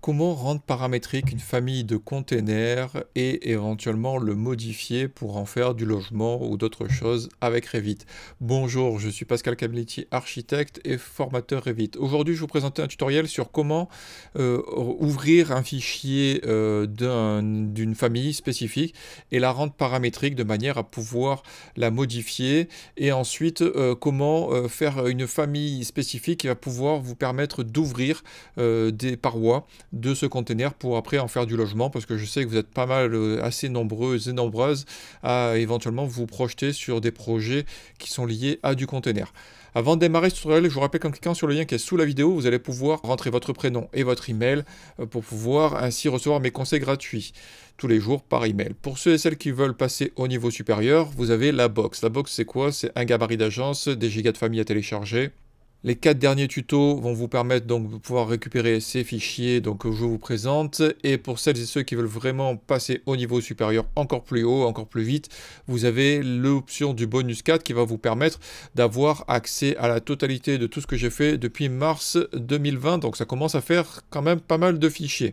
Comment rendre paramétrique une famille de containers et éventuellement le modifier pour en faire du logement ou d'autres choses avec Revit Bonjour, je suis Pascal Cabliti, architecte et formateur Revit. Aujourd'hui, je vous présente un tutoriel sur comment euh, ouvrir un fichier euh, d'une famille spécifique et la rendre paramétrique de manière à pouvoir la modifier et ensuite euh, comment faire une famille spécifique qui va pouvoir vous permettre d'ouvrir des parois de ce container pour après en faire du logement parce que je sais que vous êtes pas mal euh, assez nombreux et nombreuses à éventuellement vous projeter sur des projets qui sont liés à du container. Avant de démarrer ce tutoriel, je vous rappelle qu'en cliquant sur le lien qui est sous la vidéo, vous allez pouvoir rentrer votre prénom et votre email euh, pour pouvoir ainsi recevoir mes conseils gratuits tous les jours par email. Pour ceux et celles qui veulent passer au niveau supérieur, vous avez la box. La box c'est quoi C'est un gabarit d'agence, des gigas de famille à télécharger, les quatre derniers tutos vont vous permettre donc de pouvoir récupérer ces fichiers donc, que je vous présente. Et pour celles et ceux qui veulent vraiment passer au niveau supérieur encore plus haut, encore plus vite, vous avez l'option du bonus 4 qui va vous permettre d'avoir accès à la totalité de tout ce que j'ai fait depuis mars 2020. Donc ça commence à faire quand même pas mal de fichiers.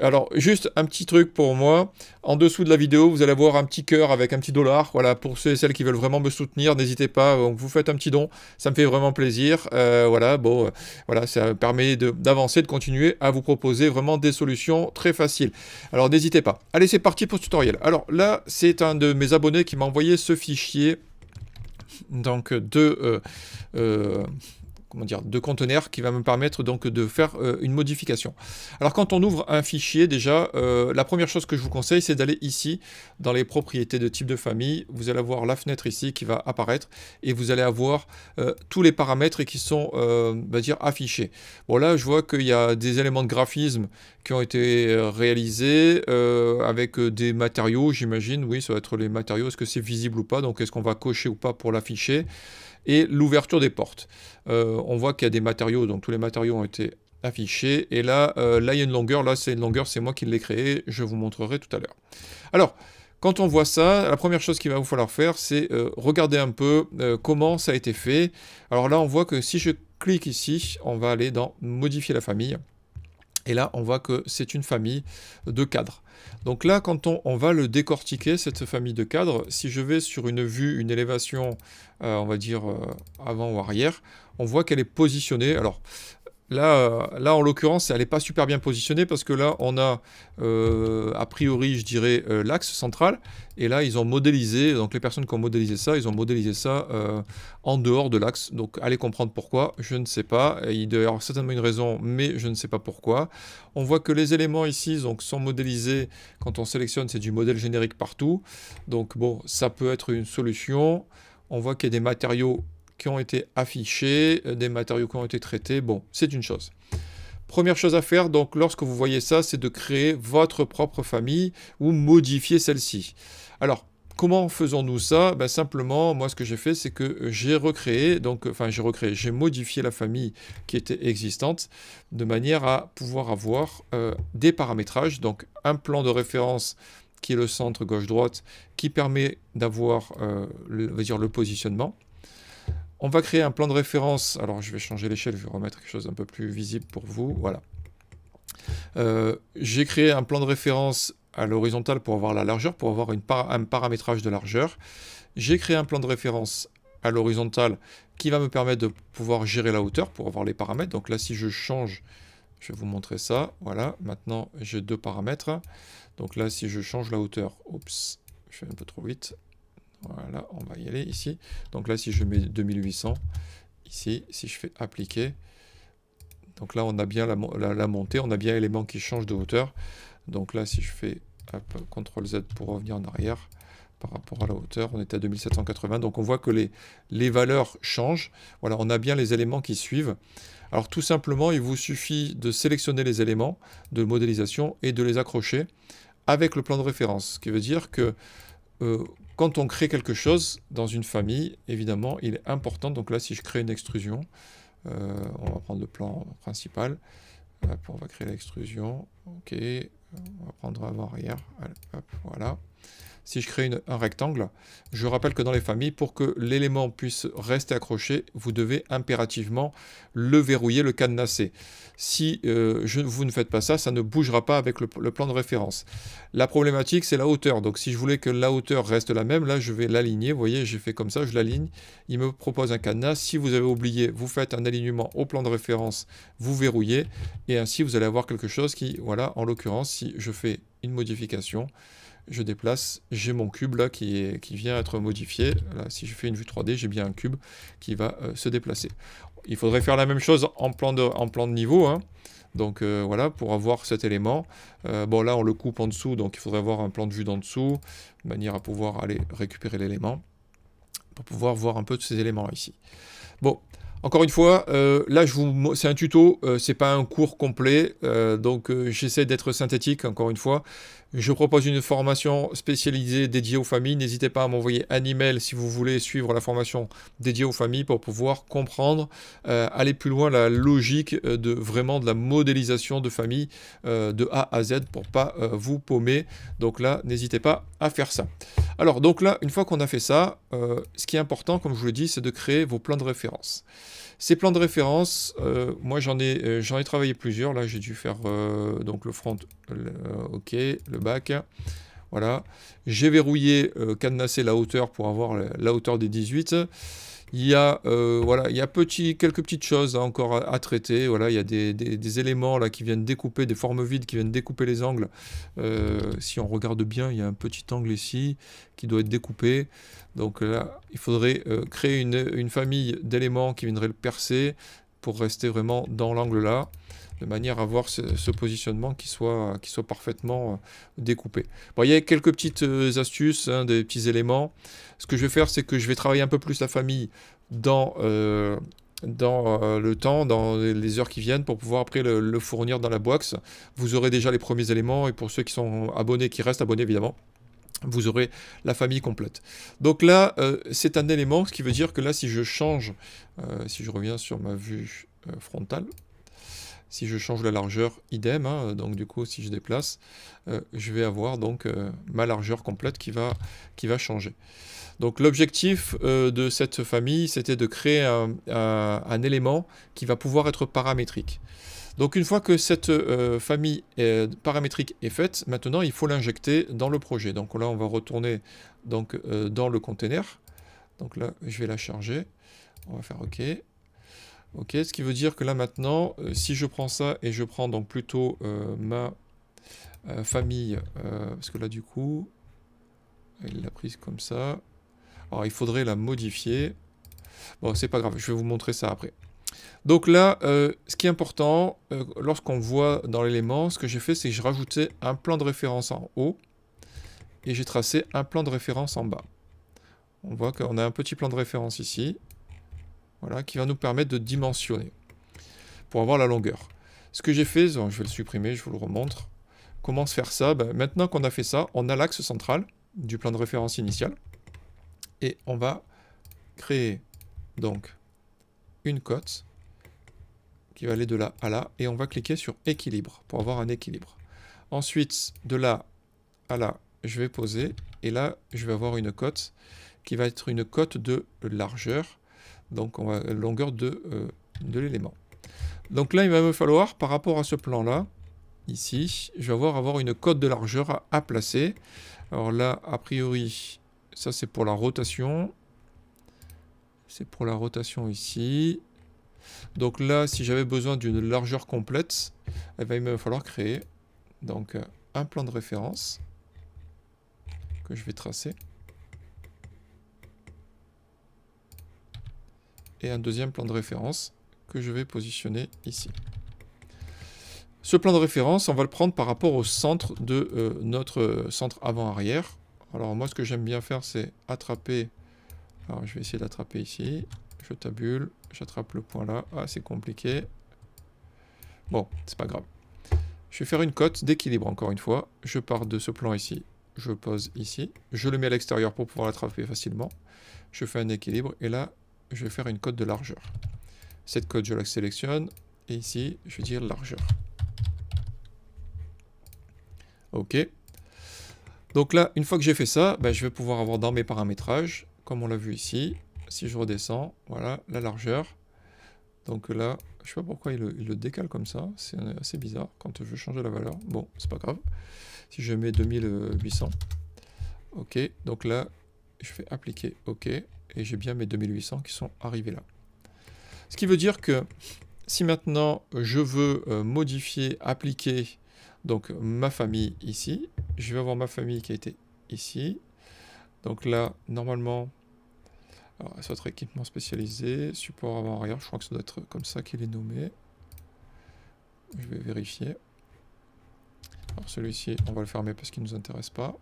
Alors, juste un petit truc pour moi. En dessous de la vidéo, vous allez voir un petit cœur avec un petit dollar. Voilà, pour ceux et celles qui veulent vraiment me soutenir, n'hésitez pas. vous faites un petit don, ça me fait vraiment plaisir. Euh, voilà, bon, euh, voilà, ça permet d'avancer, de, continuer à vous proposer vraiment des solutions très faciles. Alors, n'hésitez pas. Allez, c'est parti pour ce tutoriel. Alors là, c'est un de mes abonnés qui m'a envoyé ce fichier donc de, comment dire, de conteneur qui va me permettre donc de faire euh, une modification. Alors quand on ouvre un fichier, déjà, euh, la première chose que je vous conseille, c'est d'aller ici, dans les propriétés de type de famille. Vous allez avoir la fenêtre ici qui va apparaître et vous allez avoir euh, tous les paramètres qui sont, dire, affichés. Bon là, je vois qu'il y a des éléments de graphisme qui ont été réalisés avec des matériaux, j'imagine. Oui, ça va être les matériaux. Est-ce que c'est visible ou pas Donc est-ce qu'on va cocher ou pas pour l'afficher et l'ouverture des portes. Euh, on voit qu'il y a des matériaux, donc tous les matériaux ont été affichés. Et là, euh, là il y a une longueur, là c'est une longueur, c'est moi qui l'ai créé je vous montrerai tout à l'heure. Alors, quand on voit ça, la première chose qu'il va vous falloir faire, c'est euh, regarder un peu comment ça a été fait. Alors là, on voit que si je clique ici, on va aller dans « Modifier la famille ». Et là, on voit que c'est une famille de cadres. Donc là, quand on, va le décortiquer, cette famille de cadres, si je vais sur une vue, une élévation, euh, on va dire euh, avant ou arrière, on voit qu'elle est positionnée. Alors, euh, là, en l'occurrence, elle n'est pas super bien positionnée parce que là, on a euh, a priori, je dirais, euh, l'axe central. Et là, ils ont modélisé, donc les personnes qui ont modélisé ça, ils ont modélisé ça en dehors de l'axe. Donc, allez comprendre pourquoi, je ne sais pas. Il doit y avoir certainement une raison, mais je ne sais pas pourquoi. On voit que les éléments ici donc, sont modélisés. Quand on sélectionne, c'est du modèle générique partout. Donc, bon, ça peut être une solution. On voit qu'il y a des matériaux qui ont été affichés, euh, des matériaux qui ont été traités. Bon, c'est une chose. Première chose à faire, donc lorsque vous voyez ça, c'est de créer votre propre famille ou modifier celle-ci. Alors, comment faisons-nous ça ben Simplement, moi ce que j'ai fait, c'est que euh, j'ai recréé, donc euh, enfin j'ai recréé, j'ai modifié la famille qui était existante de manière à pouvoir avoir des paramétrages, donc un plan de référence qui est le centre gauche-droite, qui permet d'avoir va dire, le positionnement on va créer un plan de référence. Alors, je vais changer l'échelle, je vais remettre quelque chose un peu plus visible pour vous. Voilà. Euh, j'ai créé un plan de référence à l'horizontale pour avoir la largeur, pour avoir une un paramétrage de largeur. J'ai créé un plan de référence à l'horizontale qui va me permettre de pouvoir gérer la hauteur pour avoir les paramètres. Donc là, si je change, je vais vous montrer ça. Voilà, maintenant j'ai deux paramètres. Donc là, si je change la hauteur, oups, je vais un peu trop vite. Voilà, on va y aller ici. Donc là, si je mets 2800, ici, si je fais appliquer, donc là, on a bien la, montée, on a bien l'élément qui change de hauteur. Donc là, si je fais CTRL Z pour revenir en arrière, par rapport à la hauteur. On est à 2780. Donc on voit que les, les valeurs changent. Voilà, on a bien les éléments qui suivent. Alors tout simplement, il vous suffit de sélectionner les éléments de modélisation et de les accrocher avec le plan de référence. Ce qui veut dire que euh, quand on crée quelque chose dans une famille, évidemment, il est important. Donc là, si je crée une extrusion, euh, on va prendre le plan principal. on va créer l'extrusion. OK. On va prendre avant-arrière. Voilà si je crée un rectangle, je rappelle que dans les familles, pour que l'élément puisse rester accroché, vous devez impérativement le verrouiller, le cadenasser. Si euh, vous ne faites pas ça, ça ne bougera pas avec le, le plan de référence. La problématique, c'est la hauteur. Donc si je voulais que la hauteur reste la même, là, je vais l'aligner. Vous voyez, j'ai fait comme ça, je l'aligne. Il me propose un cadenas. Si vous avez oublié, vous faites un alignement au plan de référence, vous verrouillez. Et ainsi, vous allez avoir quelque chose qui, voilà, en l'occurrence, si je fais une modification, je déplace, j'ai mon cube là qui, qui vient être modifié. si je fais une vue 3D, j'ai bien un cube qui va euh, se déplacer. Il faudrait faire la même chose en plan de, niveau. Hein. Donc euh, voilà, pour avoir cet élément. Euh, bon là, on le coupe en dessous, donc il faudrait avoir un plan de vue d'en dessous, de manière à pouvoir aller récupérer l'élément, pour pouvoir voir un peu de ces éléments ici. Bon, encore une fois, là, vous, c'est un tuto, c'est pas un cours complet, donc j'essaie d'être synthétique. Encore une fois, je propose une formation spécialisée dédiée aux familles. N'hésitez pas à m'envoyer un email si vous voulez suivre la formation dédiée aux familles pour pouvoir comprendre, euh, aller plus loin la logique euh, de vraiment de la modélisation de famille euh, de A à Z pour pas vous paumer. Donc là, n'hésitez pas à faire ça. Alors donc là, une fois qu'on a fait ça, ce qui est important, comme je vous le dis, c'est de créer vos plans de référence. Ces plans de référence, moi j'en ai, j'en ai travaillé plusieurs. Là, j'ai dû faire donc le front, OK, bac. Voilà. J'ai verrouillé, euh, cadenassé la hauteur pour avoir la hauteur des 18. Il y a, euh, voilà, il y a petit, quelques petites choses encore à, traiter. Voilà, il y a des, éléments là qui viennent découper, des formes vides qui viennent découper les angles. Euh, si on regarde bien, il y a un petit angle ici qui doit être découpé. Donc là, il faudrait créer une, une famille d'éléments qui viendraient le percer rester vraiment dans l'angle là, de manière à avoir ce, positionnement qui soit, qui soit parfaitement euh, découpé. il y a quelques petites euh, astuces, hein, des petits éléments. Ce que je vais faire, c'est que je vais travailler un peu plus la famille dans, euh, dans le temps, dans les heures qui viennent, pour pouvoir après le, fournir dans la box. Vous aurez déjà les premiers éléments, et pour ceux qui sont abonnés, qui restent abonnés évidemment, vous aurez la famille complète. Donc là, euh, c'est un élément, ce qui veut dire que là, si je change, euh, si je reviens sur ma vue euh, frontale, si je change la largeur, idem, hein, donc du coup, si je déplace, je vais avoir donc ma largeur complète qui va, changer. Donc l'objectif de cette famille, c'était de créer un élément qui va pouvoir être paramétrique. Donc une fois que cette euh, famille euh, paramétrique est faite, maintenant il faut l'injecter dans le projet. Donc là on va retourner donc, euh, dans le container. Donc là je vais la charger. On va faire OK. OK, ce qui veut dire que là maintenant, si je prends ça et je prends donc plutôt ma famille, parce que là du coup, elle l'a prise comme ça. Alors il faudrait la modifier. Bon, c'est pas grave, je vais vous montrer ça après. Donc là, euh, ce qui est important, euh, lorsqu'on voit dans l'élément, ce que j'ai fait, c'est que j'ai rajouté un plan de référence en haut et j'ai tracé un plan de référence en bas. On voit qu'on a un petit plan de référence ici, voilà, qui va nous permettre de dimensionner pour avoir la longueur. Ce que j'ai fait, je vais le supprimer, je vous le remontre. Comment se faire ça ben, Maintenant qu'on a fait ça, on a l'axe central du plan de référence initial et on va créer donc une cote qui va aller de là à là, et on va cliquer sur équilibre pour avoir un équilibre. Ensuite, de là à là, je vais poser, et là, je vais avoir une cote qui va être une cote de largeur, donc longueur de, euh, de l'élément. Donc là, il va me falloir, par rapport à ce plan-là, ici, je vais avoir, avoir une cote de largeur à placer. Alors là, a priori, ça c'est pour la rotation. C'est pour la rotation ici. Donc là, si j'avais besoin d'une largeur complète, eh ben, il va me falloir créer donc euh, un plan de référence que je vais tracer. Et un deuxième plan de référence que je vais positionner ici. Ce plan de référence, on va le prendre par rapport au centre de euh, notre euh, centre avant-arrière. Alors moi, ce que j'aime bien faire, c'est attraper. Alors je vais essayer d'attraper ici. Je tabule, J'attrape le point là. Ah, c'est compliqué. Bon, c'est pas grave. Je vais faire une cote d'équilibre encore une fois. Je pars de ce plan ici. Je pose ici. Je le mets à l'extérieur pour pouvoir l'attraper facilement. Je fais un équilibre et là, je vais faire une cote de largeur. Cette cote, je la sélectionne. Et ici, je vais dire largeur. OK. Donc là, une fois que j'ai fait ça, ben, je vais pouvoir avoir dans mes paramétrages, comme on l'a vu ici, si je redescends, voilà la largeur. Donc là, je sais pas pourquoi il le, décale comme ça, c'est assez bizarre quand je change la valeur. Bon, c'est pas grave. Si je mets 2800, ok, donc là, je fais appliquer, ok, et j'ai bien mes 2800 qui sont arrivés là. Ce qui veut dire que si maintenant je veux euh, modifier, appliquer donc ma famille ici, je vais avoir ma famille qui a été ici. Donc là, normalement, alors, ça doit équipement spécialisé, support avant-arrière, je crois que ça doit être comme ça qu'il est nommé. Je vais vérifier. Alors celui-ci, on va le fermer parce qu'il ne nous intéresse pas.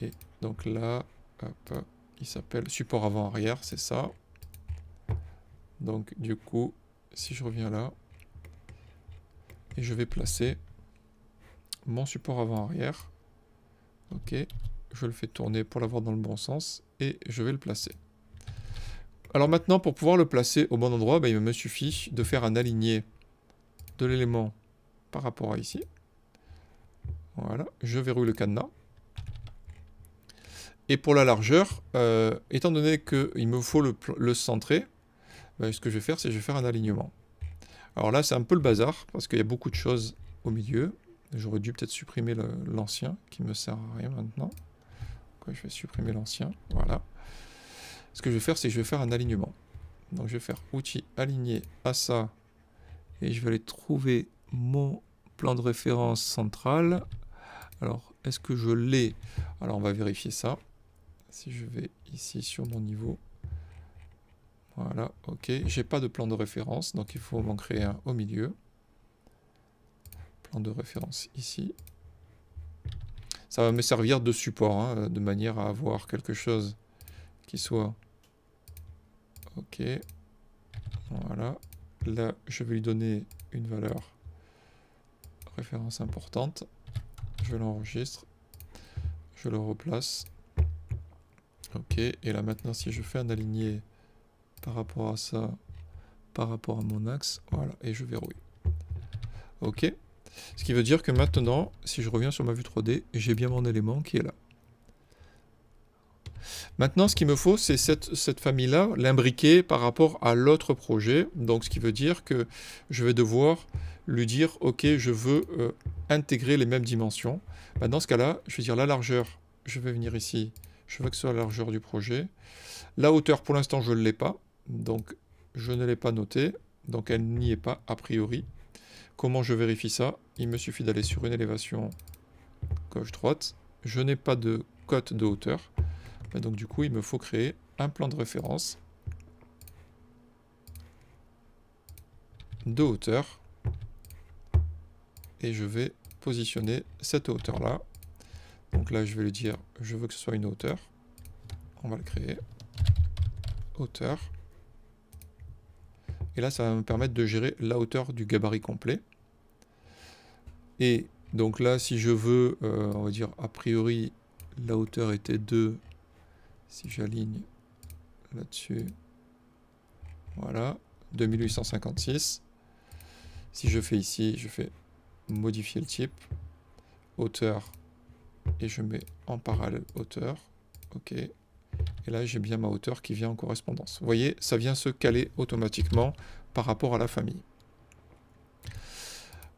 Et donc là, hop, il s'appelle support avant-arrière, c'est ça. Donc du coup, si je reviens là, et je vais placer mon support avant-arrière. Ok, je le fais tourner pour l'avoir dans le bon sens et je vais le placer. Alors maintenant, pour pouvoir le placer au bon endroit, bah, il me suffit de faire un aligné de l'élément par rapport à ici. Voilà, je verrouille le cadenas. Et pour la largeur, euh, étant donné qu'il me faut le, centrer, bah, ce que je vais faire, c'est je vais faire un alignement. Alors là, c'est un peu le bazar, parce qu'il y a beaucoup de choses au milieu. J'aurais dû peut-être supprimer l'ancien, qui ne me sert à rien maintenant je vais supprimer l'ancien. Voilà. Ce que je vais faire, c'est que je vais faire un alignement. Donc je vais faire outil aligné à ça. Et je vais aller trouver mon plan de référence central. Alors, est-ce que je l'ai Alors, on va vérifier ça. Si je vais ici sur mon niveau. Voilà, ok. Je n'ai pas de plan de référence, donc il faut m'en créer un au milieu. Plan de référence ici ça va me servir de support, hein, euh, de manière à avoir quelque chose qui soit... Ok. Voilà. Là, je vais lui donner une valeur référence importante. Je l'enregistre. Je le replace. Ok. Et là, maintenant, si je fais un aligné par rapport à ça, par rapport à mon axe, voilà. Et je verrouille. Ok. Ce qui veut dire que maintenant, si je reviens sur ma vue 3D, j'ai bien mon élément qui est là. Maintenant, ce qu'il me faut, c'est cette, famille-là, l'imbriquer par rapport à l'autre projet. Donc, ce qui veut dire que je vais devoir lui dire, OK, je veux euh, intégrer les mêmes dimensions. Bah, dans ce cas-là, je vais dire la largeur, je vais venir ici, je veux que ce soit la largeur du projet. La hauteur, pour l'instant, je ne l'ai pas, donc je ne l'ai pas notée, donc elle n'y est pas a priori. Comment je vérifie ça Il me suffit d'aller sur une élévation gauche-droite. Je n'ai pas de cote de hauteur. Donc du coup, il me faut créer un plan de référence de hauteur. Et je vais positionner cette hauteur-là. Donc là, je vais lui dire, je veux que ce soit une hauteur. On va le créer. Hauteur. Et là, ça va me permettre de gérer la hauteur du gabarit complet. Et donc là, si je veux, euh, on va dire, a priori, la hauteur était 2. Si j'aligne là-dessus, voilà, 2856. Si je fais ici, je fais modifier le type, hauteur, et je mets en parallèle hauteur. OK. Et là, j'ai bien ma hauteur qui vient en correspondance. Vous voyez, ça vient se caler automatiquement par rapport à la famille.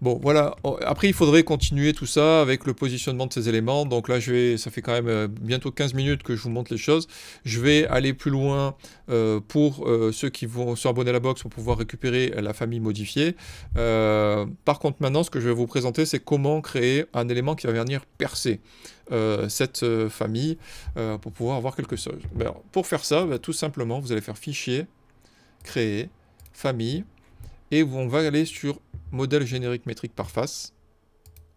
Bon, voilà. Après, il faudrait continuer tout ça avec le positionnement de ces éléments. Donc là, je vais, ça fait quand même euh, bientôt 15 minutes que je vous montre les choses. Je vais aller plus loin euh, pour euh, ceux qui vont se abonner à la box pour pouvoir récupérer la famille modifiée. par contre, maintenant, ce que je vais vous présenter, c'est comment créer un élément qui va venir percer cette famille pour pouvoir avoir quelque chose. Ben, pour faire ça, ben, tout simplement, vous allez faire fichier, créer, famille, et on va aller sur modèle générique métrique par face.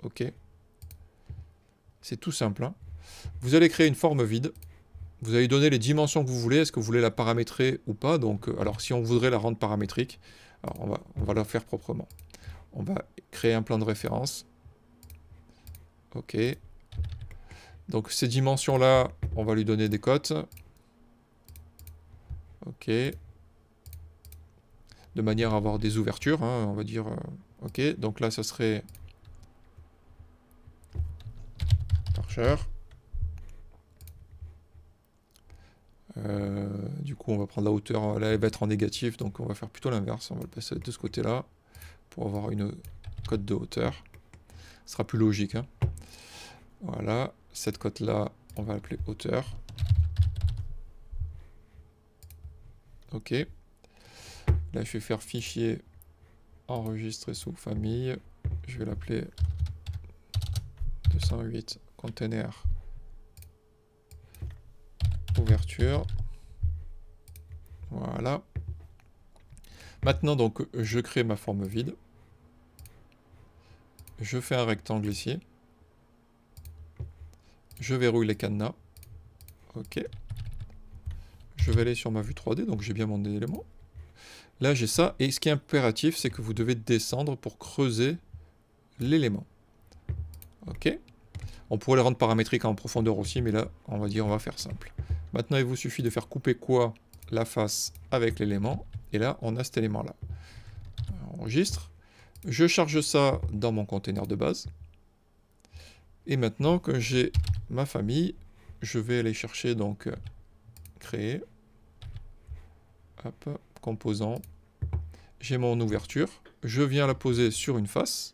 Ok. C'est tout simple. Hein. Vous allez créer une forme vide. Vous allez donner les dimensions que vous voulez. Est-ce que vous voulez la paramétrer ou pas Donc, euh, Alors si on voudrait la rendre paramétrique, alors on va, on va la faire proprement. On va créer un plan de référence. Ok. Donc ces dimensions-là, on va lui donner des cotes. Ok de manière à avoir des ouvertures, hein, on va dire, euh, ok, donc là ça serait parcheur euh, du coup on va prendre la hauteur, là elle va être en négatif, donc on va faire plutôt l'inverse, on va le passer de ce côté-là, pour avoir une cote de hauteur. Ce sera plus logique. Hein. Voilà, cette cote-là, on va l'appeler hauteur. Ok. Là, je vais faire fichier enregistrer sous famille. Je vais l'appeler 208 container ouverture. Voilà. Maintenant, donc, je crée ma forme vide. Je fais un rectangle ici. Je verrouille les cadenas. Ok. Je vais aller sur ma vue 3D, donc j'ai bien mon élément. Là, j'ai ça. Et ce qui est impératif, c'est que vous devez descendre pour creuser l'élément. Ok. On pourrait le rendre paramétrique en profondeur aussi, mais là, on va dire on va faire simple. Maintenant, il vous suffit de faire couper quoi La face avec l'élément. Et là, on a cet élément-là. Enregistre. Je charge ça dans mon container de base. Et maintenant que j'ai ma famille, je vais aller chercher donc euh, créer. Hop, composant. J'ai mon ouverture. Je viens la poser sur une face.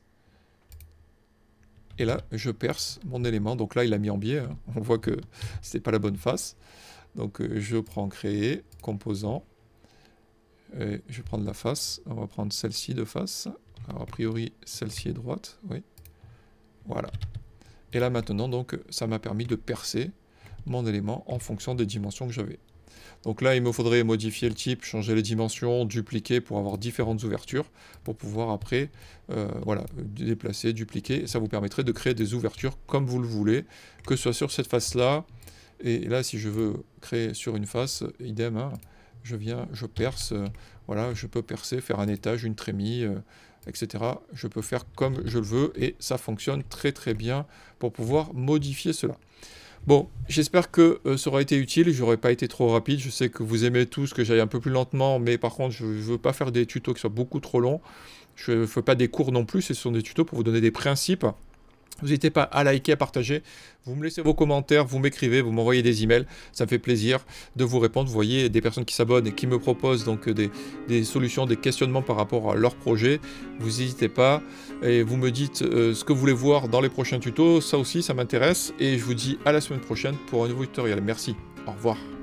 Et là, je perce mon élément. Donc là, il a mis en biais. Hein. On voit que c'était pas la bonne face. Donc euh, je prends créer, composant. Et je vais prendre la face. On va prendre celle-ci de face. Alors a priori, celle-ci est droite. Oui. Voilà. Et là maintenant, donc, ça m'a permis de percer mon élément en fonction des dimensions que j'avais. Donc là, il me faudrait modifier le type, changer les dimensions, dupliquer pour avoir différentes ouvertures, pour pouvoir après euh, voilà, déplacer, dupliquer. Ça vous permettrait de créer des ouvertures comme vous le voulez, que ce soit sur cette face-là. Et là, si je veux créer sur une face, idem, hein, je viens, je perce, euh, voilà, je peux percer, faire un étage, une trémie, euh, etc. Je peux faire comme je le veux et ça fonctionne très très bien pour pouvoir modifier cela. Bon, j'espère que euh, ça aura été utile. J'aurais pas été trop rapide. Je sais que vous aimez tous que j'aille un peu plus lentement, mais par contre, je, ne veux pas faire des tutos qui soient beaucoup trop longs. Je ne fais pas des cours non plus. Ce sont des tutos pour vous donner des principes N'hésitez pas à liker, à partager. Vous me laissez vos commentaires, vous m'écrivez, vous m'envoyez des emails. Ça me fait plaisir de vous répondre. Vous voyez des personnes qui s'abonnent et qui me proposent donc euh, des, solutions, des questionnements par rapport à leur projet. Vous n'hésitez pas et vous me dites euh, ce que vous voulez voir dans les prochains tutos. Ça aussi, ça m'intéresse. Et je vous dis à la semaine prochaine pour un nouveau tutoriel. Merci. Au revoir.